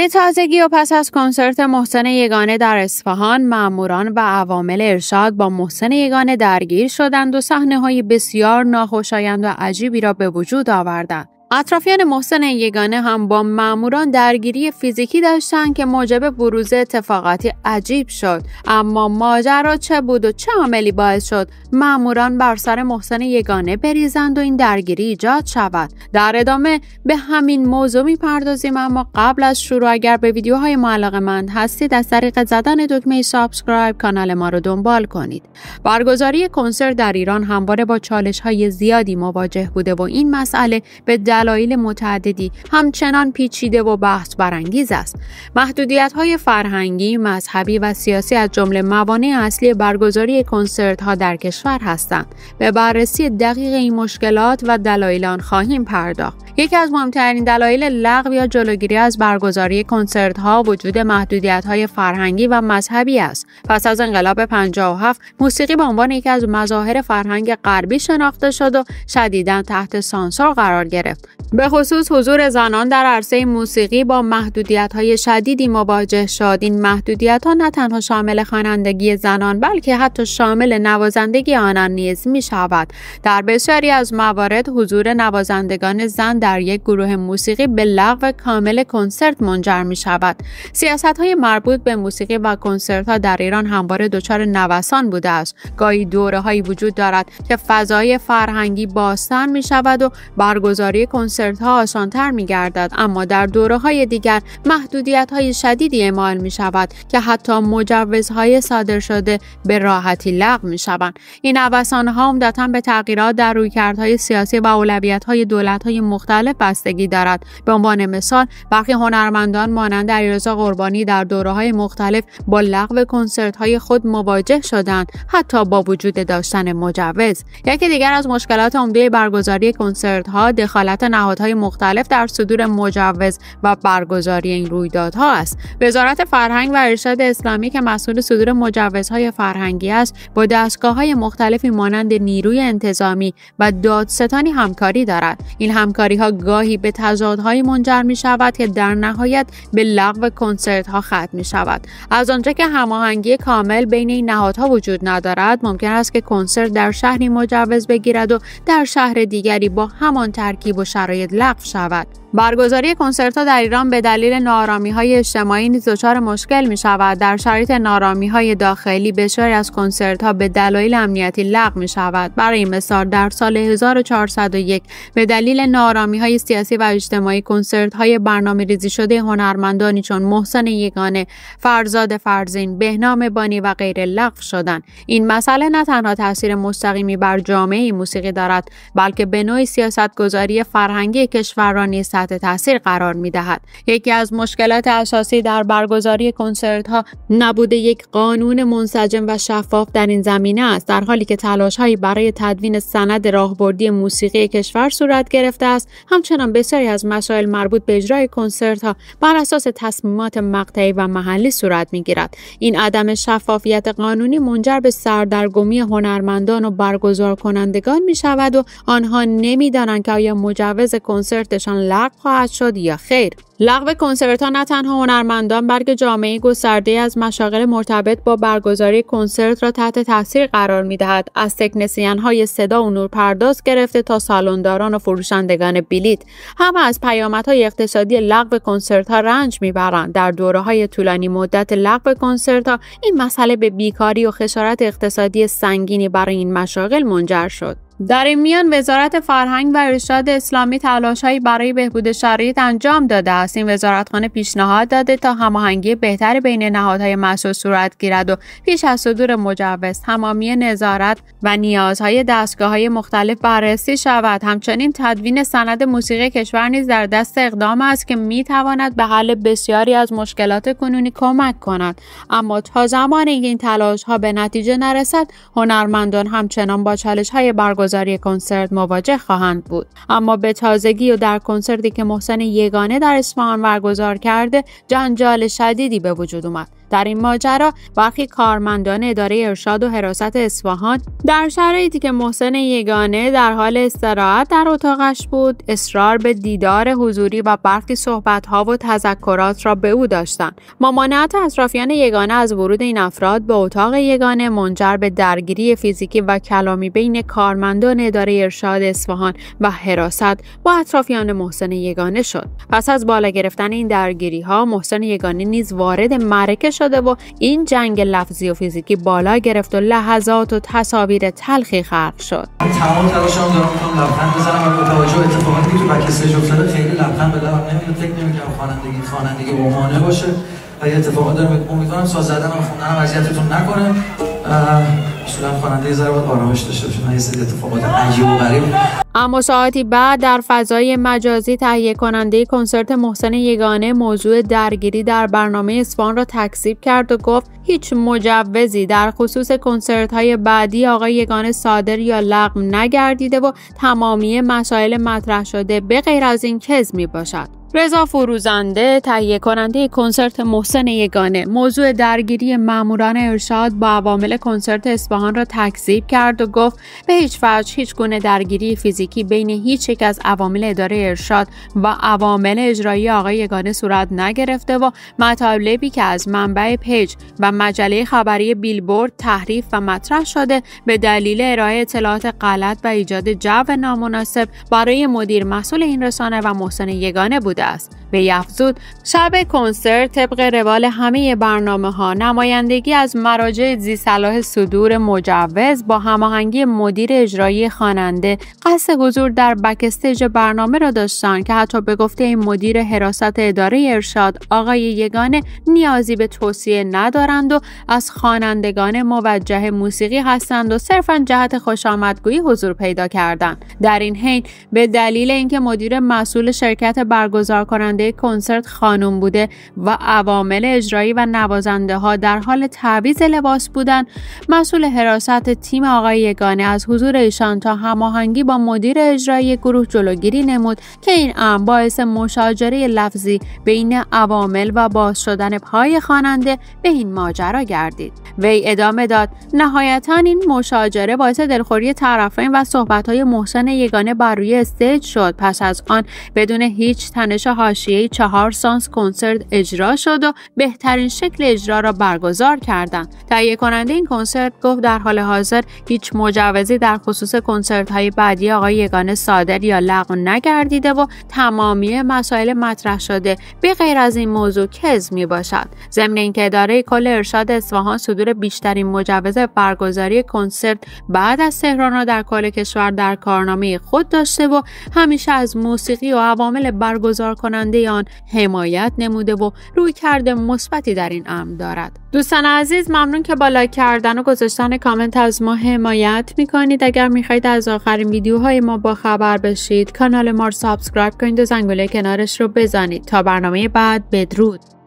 به تازگی و پس از کنسرت محسن یگانه در اصفهان ماموران و عوامل ارشاد با محسن یگانه درگیر شدند و صحنه بسیار ناخوشایند و عجیبی را به وجود آوردند اطرافیان محسن یگانه هم با ماموران درگیری فیزیکی داشتند که موجب بروز اتفاقاتی عجیب شد اما ماجرا چه بود و چه عاملی باعث شد ماموران بر سر محسن یگانه بریزند و این درگیری ایجاد شود در ادامه به همین موضوع میپردازیم اما قبل از شروع اگر به ویدیوهای ما علاقه مند هستید از طریق زدن دکمه سابسکرایب کانال ما رو دنبال کنید برگزاری کنسرت در ایران همواره با چالش زیادی مواجه بوده و این مسئله به دلایل متعددی همچنان پیچیده و بحث برانگیز است محدودیت های فرهنگی مذهبی و سیاسی از جمله موانع اصلی برگزاری کنسرت ها در کشور هستند به بررسی دقیق این مشکلات و دلایل آن خواهیم پرداخت یکی از مهمترین دلایل لغو یا جلوگیری از برگزاری کنسرت ها وجود محدودیت های فرهنگی و مذهبی است پس از انقلاب 57 موسیقی به عنوان یکی از مظاهر فرهنگ غربی شناخته شد و شدیدا تحت سانسور قرار گرفت به خصوص حضور زنان در عرصه موسیقی با محدودیت های شدیدی مواجه شد این محدودیت ها نه تنها شامل خوانندگی زنان بلکه حتی شامل نوازندگی آنان نیز می شود در بسیاری از موارد حضور نوازندگان زن در یک گروه موسیقی به لغو کامل کنسرت منجر می شود سیاست های مربوط به موسیقی و کنسرت ها در ایران همواره دچار نوسان بوده است گاهی دوره هایی وجود دارد که فضای فرهنگی باستان می شود و برگزاری کنسرت ها تر می گردد اما در دوره های دیگر محدودیت های شدیدی اعمال می شود که حتی مجوزهای صادر شده به راحتی لغو می شوند این نوسان ها عمدتا به تغییرات در رویکردهای سیاسی و اولویت های دولت های مختلف بستگی دارد به عنوان مثال برخی هنرمندان مانند علیرضا قربانی در دوره های مختلف با لغو کنسرت های خود مواجه شدند حتی با وجود داشتن مجوز یکی دیگر از مشکلات عمده برگزاری کنسرت ها دخالت نهادهای مختلف در صدور مجوز و برگزاری این رویدادها است وزارت فرهنگ و ارشاد اسلامی که مسئول صدور مجوزهای فرهنگی است با دستگاههای مختلفی مانند نیروی انتظامی و دادستانی همکاری دارد این همکاری ها گاهی به تضادهایی منجر می شود که در نهایت به لغو کنسرت ها ختم می شود از آنجا که هماهنگی کامل بین این نهادها وجود ندارد ممکن است که کنسرت در شهری مجوز بگیرد و در شهر دیگری با همان ترکیب و شرایط لغو شود برگزاری کنسرت ها در ایران به دلیل نارامی های اجتماعی نیز دچار مشکل می شود در شرایط نارامی های داخلی بسیاری از کنسرت ها به دلایل امنیتی لغو می شود برای مثال در سال 1401 به دلیل نارامی های سیاسی و اجتماعی کنسرت های برنامه ریزی شده هنرمندانی چون محسن یگانه فرزاد فرزین بهنام بانی و غیره لغو شدند این مسئله نه تنها تاثیر مستقیمی بر جامعه موسیقی دارد بلکه به نوعی گذاری فرهنگی کشور را نیز تحت تاثیر قرار می دهد. یکی از مشکلات اساسی در برگزاری کنسرت ها نبوده یک قانون منسجم و شفاف در این زمینه است در حالی که تلاش هایی برای تدوین سند راهبردی موسیقی کشور صورت گرفته است همچنان بسیاری از مسائل مربوط به اجرای کنسرت ها بر اساس تصمیمات مقطعی و محلی صورت می گیرد این عدم شفافیت قانونی منجر به سردرگمی هنرمندان و برگزار کنندگان می شود و آنها نمیدانند که آیا مجوز کنسرتشان لغو خواهد شد یا خیر لغو کنسرت ها نه تنها هنرمندان بلکه جامعه گسترده از مشاغل مرتبط با برگزاری کنسرت را تحت تاثیر قرار می دهد از تکنسین های صدا و نورپرداز گرفته تا سالنداران و فروشندگان بلیت همه از پیامدهای اقتصادی لغو کنسرت ها رنج میبرند در دوره های طولانی مدت لغو کنسرت ها این مسئله به بیکاری و خسارت اقتصادی سنگینی برای این مشاغل منجر شد در این میان وزارت فرهنگ و ارشاد اسلامی تلاشهایی برای بهبود شرایط انجام داده است این وزارتخانه پیشنهاد داده تا هماهنگی بهتر بین نهادهای مسئول صورت گیرد و پیش از صدور مجوز تمامی نظارت و نیازهای دستگاه های مختلف بررسی شود همچنین تدوین سند موسیقی کشور نیز در دست اقدام است که میتواند به حل بسیاری از مشکلات کنونی کمک کند اما تا زمان این تلاش ها به نتیجه نرسد هنرمندان همچنان با چالش های برگزار برگزاری کنسرت مواجه خواهند بود اما به تازگی و در کنسرتی که محسن یگانه در اصفهان برگزار کرده جنجال شدیدی به وجود اومد در این ماجرا برخی کارمندان اداره ارشاد و حراست اصفهان در شرایطی که محسن یگانه در حال استراحت در اتاقش بود اصرار به دیدار حضوری و برخی صحبتها و تذکرات را به او داشتند ممانعت اطرافیان یگانه از ورود این افراد به اتاق یگانه منجر به درگیری فیزیکی و کلامی بین کارمندان اداره ارشاد اصفهان و حراست با اطرافیان محسن یگانه شد پس از بالا گرفتن این درگیری ها محسن یگانه نیز وارد معرکه شده و این جنگ لفظی و فیزیکی بالا گرفت و لحظات و تصاویر تلخی خلق شد تمام تلاشم دارم میکنم لبخند بزنم و توجه اتفاقاتی که تو بکستج افتاده خیلی لبخند به لبم نمیاد فکر نمیکنم خوانندگی خوانندگی با باشه و یه اتفاقات داره امیدوارم ساز زدن و خوندن اذیتتون نکنه اصولا خواننده یه ذره باید آرامش داشته باشه من یه سری اتفاقات عجیب و غریب اما ساعتی بعد در فضای مجازی تهیه کننده کنسرت محسن یگانه موضوع درگیری در برنامه اسفان را تکذیب کرد و گفت هیچ مجوزی در خصوص کنسرت های بعدی آقای یگانه صادر یا لغو نگردیده و تمامی مسائل مطرح شده به غیر از این کز می باشد. رضا فروزنده تهیه کننده کنسرت محسن یگانه موضوع درگیری ماموران ارشاد با عوامل کنسرت اصفهان را تکذیب کرد و گفت به هیچ وجه هیچ گونه درگیری فیزیکی بین هیچ یک از عوامل اداره ارشاد و عوامل اجرایی آقای یگانه صورت نگرفته و مطالبی که از منبع پیج و مجله خبری بیلبورد تحریف و مطرح شده به دلیل ارائه اطلاعات غلط و ایجاد جو نامناسب برای مدیر مسئول این رسانه و محسن یگانه بود Yes. افزود شب کنسرت طبق روال همه برنامه ها نمایندگی از مراجع زی صلاح صدور مجوز با هماهنگی مدیر اجرایی خواننده قصد حضور در بکستیج برنامه را داشتند که حتی به گفته این مدیر حراست اداره ارشاد آقای یگانه نیازی به توصیه ندارند و از خوانندگان موجه موسیقی هستند و صرفا جهت خوشامدگویی حضور پیدا کردند در این حین به دلیل اینکه مدیر مسئول شرکت برگزار کننده کنسرت خانم بوده و عوامل اجرایی و نوازنده ها در حال تعویض لباس بودن مسئول حراست تیم آقای یگانه از حضور ایشان تا هماهنگی با مدیر اجرایی گروه جلوگیری نمود که این امر باعث مشاجره لفظی بین عوامل و باز شدن پای خواننده به این ماجرا گردید وی ادامه داد نهایتا این مشاجره باعث دلخوری طرفین و های محسن یگانه بر روی استیج شد پس از آن بدون هیچ تنش چهار سانس کنسرت اجرا شد و بهترین شکل اجرا را برگزار کردند تهیه کننده این کنسرت گفت در حال حاضر هیچ مجوزی در خصوص کنسرت های بعدی آقای یگانه صادر یا لغو نگردیده و تمامی مسائل مطرح شده به غیر از این موضوع کز می باشد ضمن اینکه اداره کل ارشاد اصفهان صدور بیشترین مجوز برگزاری کنسرت بعد از تهران را در کل کشور در کارنامه خود داشته و همیشه از موسیقی و عوامل برگزار کننده آن حمایت نموده و روی کرده مثبتی در این امر دارد دوستان عزیز ممنون که با لایک کردن و گذاشتن کامنت از ما حمایت میکنید اگر میخواهید از آخرین ویدیوهای ما با خبر بشید کانال ما رو سابسکرایب کنید و زنگوله کنارش رو بزنید تا برنامه بعد بدرود